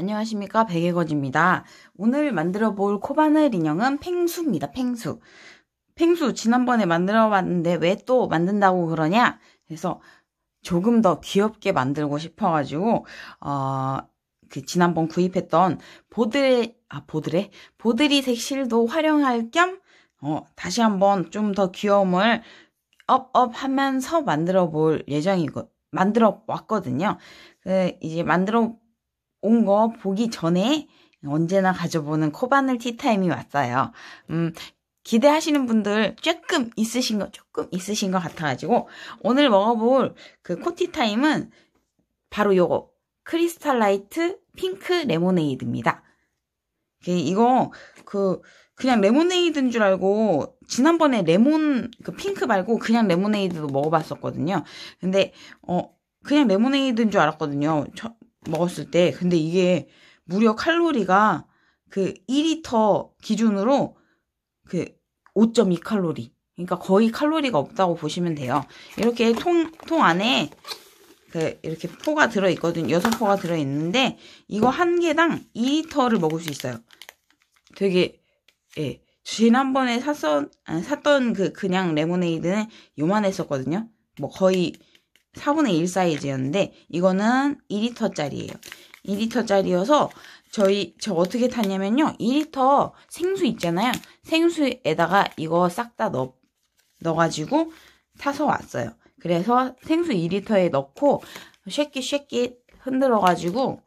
안녕하십니까 백예거지입니다. 오늘 만들어 볼 코바늘 인형은 펭수입니다펭수펭수 지난번에 만들어 봤는데 왜 또 만든다고 그러냐? 그래서 조금 더 귀엽게 만들고 싶어가지고 어, 그 지난번 구입했던 보드레 아 보드레 보드리색 실도 활용할 겸 어, 다시 한번 좀 더 귀여움을 업업하면서 만들어 볼 예정이고 만들어 왔거든요. 그 이제 만들어 온거 보기 전에 언제나 가져보는 코바늘 티타임이 왔어요. 음, 기대하시는 분들 조금 있으신 거, 조금 있으신 것 같아가지고, 오늘 먹어볼 그 코티타임은 바로 요거, 크리스탈 라이트 핑크 레모네이드입니다. 그 이거, 그, 그냥 레모네이드인 줄 알고, 지난번에 레몬, 그 핑크 말고 그냥 레모네이드도 먹어봤었거든요. 근데, 어, 그냥 레모네이드인 줄 알았거든요. 저, 먹었을 때 근데 이게 무려 칼로리가 그1리터 기준으로 그 5.2칼로리 그러니까 거의 칼로리가 없다고 보시면 돼요. 이렇게 통, 통 안에 그 이렇게 포가 들어있거든요. 6포가 들어있는데 이거 한 개당 2리터를 먹을 수 있어요. 되게 예. 지난번에 샀던, 아, 샀던 그 그냥 레모네이드는 요만했었거든요. 뭐 거의 4분의 1 사이즈였는데 이거는 2리터짜리예요. 2리터짜리여서 저희 저 어떻게 탔냐면요. 2리터 생수 있잖아요. 생수에다가 이거 싹 다넣 넣어가지고 타서 왔어요. 그래서 생수 2리터에 넣고 쉐킷쉐킷 흔들어가지고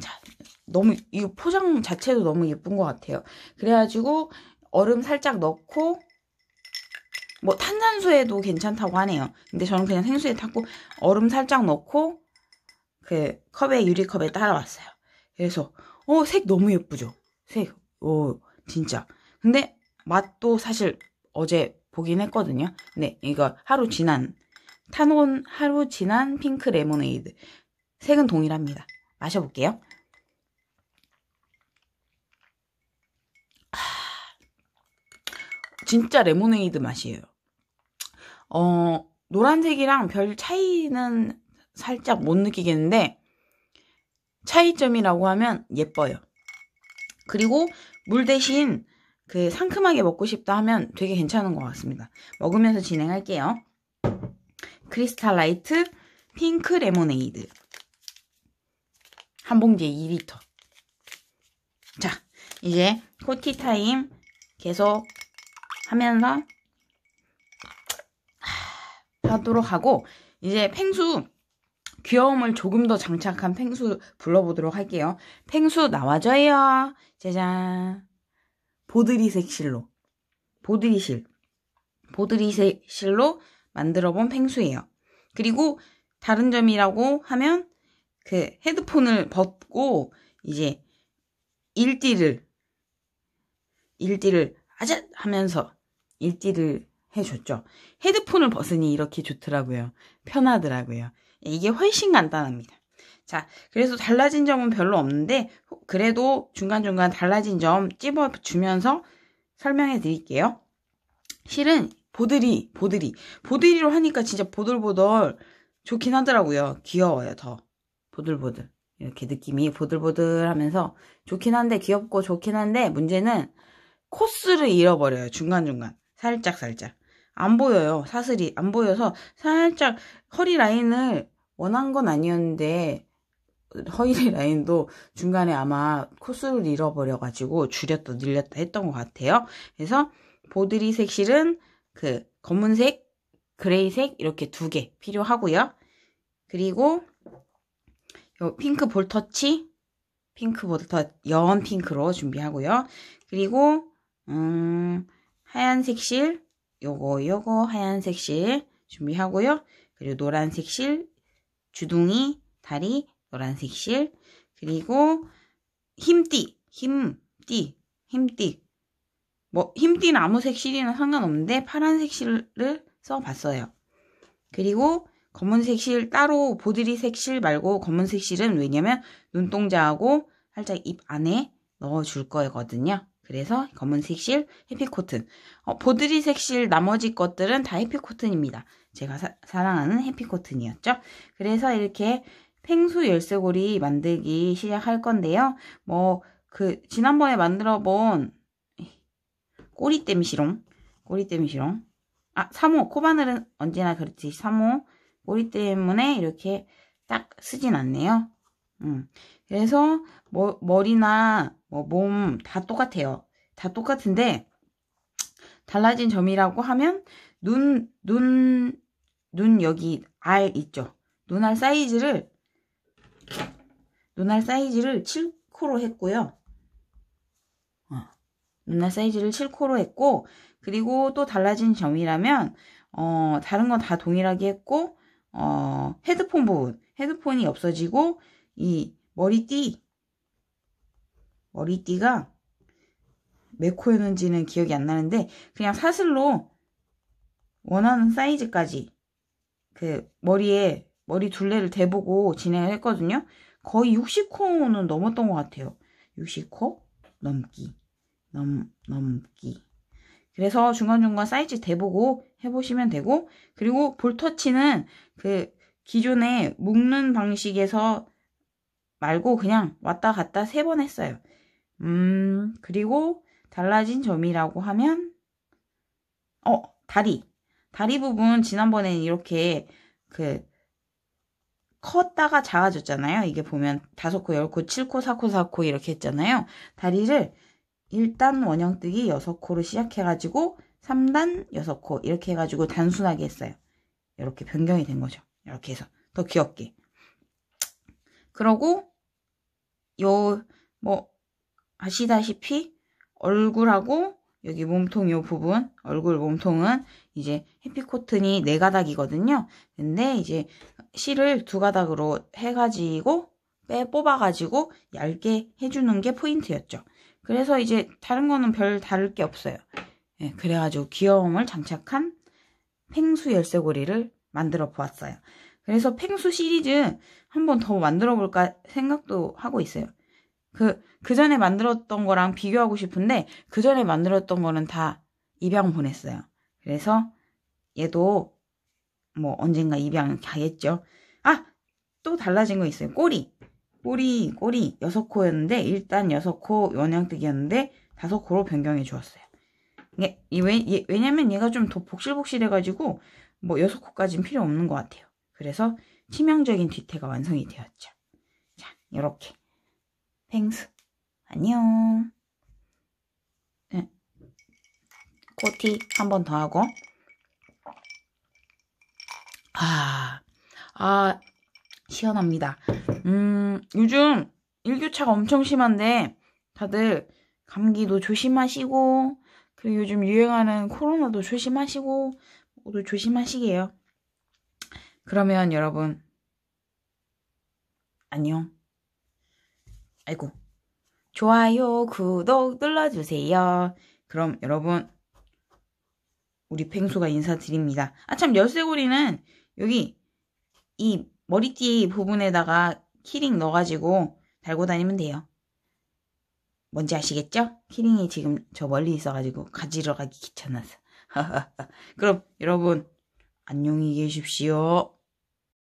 자, 너무 이 포장 자체도 너무 예쁜 것 같아요. 그래가지고 얼음 살짝 넣고 뭐 탄산수에도 괜찮다고 하네요. 근데 저는 그냥 생수에 타고 얼음 살짝 넣고 그 컵에 유리컵에 따라왔어요. 그래서 어색 너무 예쁘죠. 색. 오 진짜. 근데 맛도 사실 어제 보긴 했거든요. 네 이거 하루 지난 탄원 하루 지난 핑크 레모네이드 색은 동일합니다. 마셔볼게요. 진짜 레모네이드 맛이에요. 어, 노란색이랑 별 차이는 살짝 못 느끼겠는데 차이점이라고 하면 예뻐요. 그리고 물 대신 그 상큼하게 먹고 싶다 하면 되게 괜찮은 것 같습니다. 먹으면서 진행할게요. 크리스탈 라이트 핑크 레모네이드 한 봉지에 2리터 자 이제 코티 타임 계속 하면서 하도록 하고 이제 펭수 귀여움을 조금 더 장착한 펭수 불러보도록 할게요. 펭수 나와줘요. 짜잔. 보드리색실로. 보드리실. 보드리색실로 만들어본 펭수예요. 그리고 다른 점이라고 하면 그 헤드폰을 벗고 이제 일띠를 일띠를 아자 하면서 일지를 해줬죠. 헤드폰을 벗으니 이렇게 좋더라고요. 편하더라고요. 이게 훨씬 간단합니다. 자, 그래서 달라진 점은 별로 없는데, 그래도 중간중간 달라진 점 찝어주면서 설명해 드릴게요. 실은 보드리, 보드리. 보드리로 하니까 진짜 보들보들 좋긴 하더라고요. 귀여워요, 더. 보들보들. 이렇게 느낌이 보들보들 하면서 좋긴 한데, 귀엽고 좋긴 한데, 문제는 코스를 잃어버려요, 중간중간. 살짝 살짝 안 보여요 사슬이 안 보여서 살짝 허리 라인을 원한 건 아니었는데 허리 라인도 중간에 아마 코스를 잃어버려가지고 줄였다 늘렸다 했던 것 같아요 그래서 보드리색 실은 그 검은색 그레이색 이렇게 두 개 필요하고요 그리고 요 핑크 볼터치 핑크 볼터 연 핑크로 준비하고요 그리고 음 하얀색 실, 요거 요거 하얀색 실 준비하고요. 그리고 노란색 실, 주둥이, 다리, 노란색 실, 그리고 힘띠, 힘띠, 힘띠. 뭐 힘띠는 아무 색실이나 상관없는데 파란색 실을 써봤어요. 그리고 검은색 실 따로 보드리색 실 말고 검은색 실은 왜냐면 눈동자하고 살짝 입 안에 넣어줄 거거든요. 그래서 검은색 실, 해피 코튼. 어, 보드리색 실 나머지 것들은 다 해피 코튼입니다. 제가 사, 사랑하는 해피 코튼이었죠. 그래서 이렇게 펭수 열쇠고리 만들기 시작할 건데요. 뭐 그 지난번에 만들어 본 꼬리땜시롱, 꼬리땜시롱. 아, 3호 코바늘은 언제나 그렇지 3호 꼬리 때문에 이렇게 딱 쓰진 않네요. 그래서 뭐, 머리나 뭐몸다 똑같아요. 다 똑같은데 달라진 점이라고 하면 눈, 눈, 눈 여기 알 있죠. 눈알 사이즈를 눈알 사이즈를 7코로 했고요. 어. 눈알 사이즈를 7코로 했고 그리고 또 달라진 점이라면 어, 다른 건 다 동일하게 했고 어, 헤드폰 부분 헤드폰이 없어지고 이 머리띠 머리띠가 몇 코였는지는 기억이 안 나는데 그냥 사슬로 원하는 사이즈까지 그 머리에 머리 둘레를 대보고 진행을 했거든요. 거의 60코는 넘었던 것 같아요. 60코 넘기 넘 넘기 그래서 중간중간 사이즈 대보고 해보시면 되고 그리고 볼터치는 그기존에 묶는 방식에서 말고 그냥 왔다 갔다 세 번 했어요. 음, 그리고 달라진 점이라고 하면, 어, 다리. 다리 부분 지난번엔 이렇게 그 컸다가 작아졌잖아요. 이게 보면 다섯 코, 열 코, 칠 코, 사 코, 사코 이렇게 했잖아요. 다리를 일단 원형뜨기 여섯 코로 시작해가지고 3단 여섯 코 이렇게 해가지고 단순하게 했어요. 이렇게 변경이 된 거죠. 이렇게 해서 더 귀엽게. 그러고 요, 뭐, 아시다시피 얼굴하고 여기 몸통 요 부분, 얼굴 몸통은 이제 해피코튼이 네 가닥이거든요. 근데 이제 실을 두 가닥으로 해가지고 빼 뽑아가지고 얇게 해주는 게 포인트였죠. 그래서 이제 다른 거는 별 다를 게 없어요. 예, 그래가지고 귀여움을 장착한 펭수 열쇠고리를 만들어 보았어요. 그래서 펭수 시리즈 한 번 더 만들어 볼까 생각도 하고 있어요. 그, 그 전에 만들었던 거랑 비교하고 싶은데, 그 전에 만들었던 거는 다 입양 보냈어요. 그래서 얘도 뭐 언젠가 입양 가겠죠. 아! 또 달라진 거 있어요. 꼬리. 꼬리, 꼬리. 여섯 코였는데, 일단 여섯 코 원양뜨기였는데, 다섯 코로 변경해 주었어요. 이게, 왜, 왜냐면 얘가 좀 더 복실복실해가지고, 뭐 여섯 코까지는 필요 없는 것 같아요. 그래서 치명적인 뒤태가 완성이 되었죠. 자, 이렇게 펭수 안녕 네. 코티 한 번 더 하고 아, 아 시원합니다. 음, 요즘 일교차가 엄청 심한데 다들 감기도 조심하시고 그리고 요즘 유행하는 코로나도 조심하시고 모두 조심하시게요. 그러면 여러분, 안녕. 아이고. 좋아요, 구독 눌러주세요. 그럼 여러분, 우리 펭수가 인사드립니다. 아, 참, 열쇠고리는 여기 이 머리띠 부분에다가 키링 넣어가지고 달고 다니면 돼요. 뭔지 아시겠죠? 키링이 지금 저 멀리 있어가지고 가지러 가기 귀찮아서. 그럼 여러분, 안녕히 계십시오.